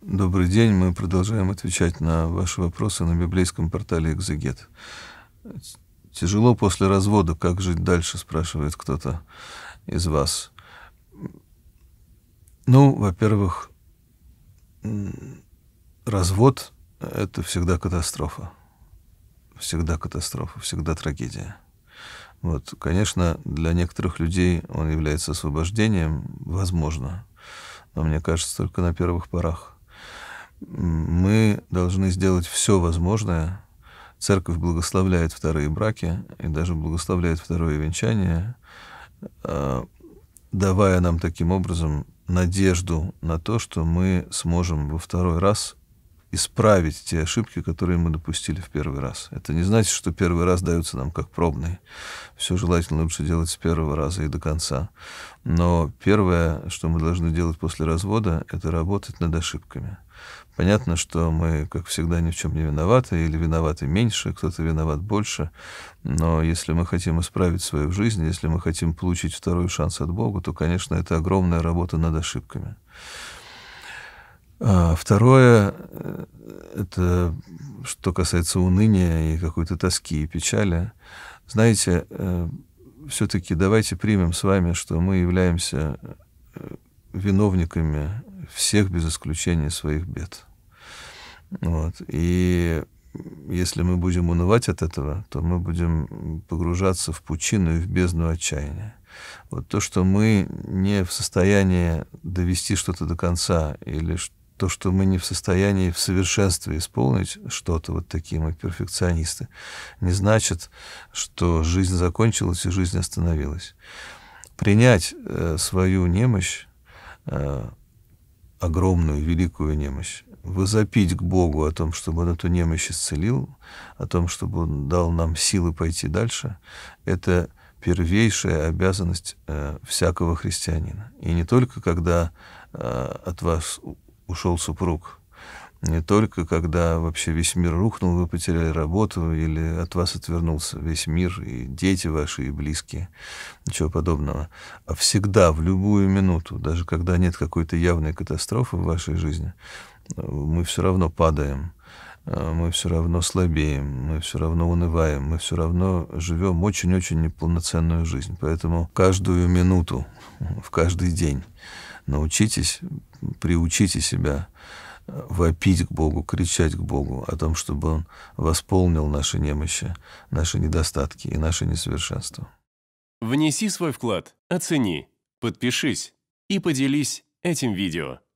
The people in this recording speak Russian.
Добрый день. Мы продолжаем отвечать на ваши вопросы на библейском портале «Экзегет». Тяжело после развода. Как жить дальше, спрашивает кто-то из вас. Ну, во-первых, развод — это всегда катастрофа. Всегда катастрофа, всегда трагедия. Вот, конечно, для некоторых людей он является освобождением, возможно, но мне кажется, только на первых порах — мы должны сделать все возможное. Церковь благословляет вторые браки и даже благословляет второе венчание, а, давая нам таким образом надежду на то, что мы сможем во второй раз исправить те ошибки, которые мы допустили в первый раз. Это не значит, что первый раз даются нам как пробные. Все желательно лучше делать с первого раза и до конца. Но первое, что мы должны делать после развода, это работать над ошибками. Понятно, что мы, как всегда, ни в чем не виноваты, или виноваты меньше, кто-то виноват больше, но если мы хотим исправить свою жизнь, если мы хотим получить второй шанс от Бога, то, конечно, это огромная работа над ошибками. А второе, э, это что касается уныния и какой-то тоски и печали. Знаете, э, все-таки давайте примем с вами, что мы являемся э, виновниками всех без исключения своих бед. Вот. И если мы будем унывать от этого, то мы будем погружаться в пучину и в бездну отчаяния. Вот то, что мы не в состоянии довести что-то до конца или что то, что мы не в состоянии в совершенстве исполнить что-то, вот такие мы перфекционисты, не значит, что жизнь закончилась и жизнь остановилась. Принять э, свою немощь, э, огромную, великую немощь, возопить к Богу о том, чтобы Он эту немощь исцелил, о том, чтобы Он дал нам силы пойти дальше, это первейшая обязанность э, всякого христианина. И не только когда э, от вас ушел супруг. Не только когда вообще весь мир рухнул, вы потеряли работу или от вас отвернулся весь мир, и дети ваши, и близкие, ничего подобного. А всегда, в любую минуту, даже когда нет какой-то явной катастрофы в вашей жизни, мы все равно падаем, э, мы все равно слабеем, мы все равно унываем, мы все равно живем очень-очень неполноценную жизнь. Поэтому каждую минуту, в каждый день научитесь, приучите себя э, вопить к Богу, кричать к Богу о том, чтобы Он восполнил наши немощи, наши недостатки и наши несовершенства. Внеси свой вклад, оцени, подпишись и поделись этим видео.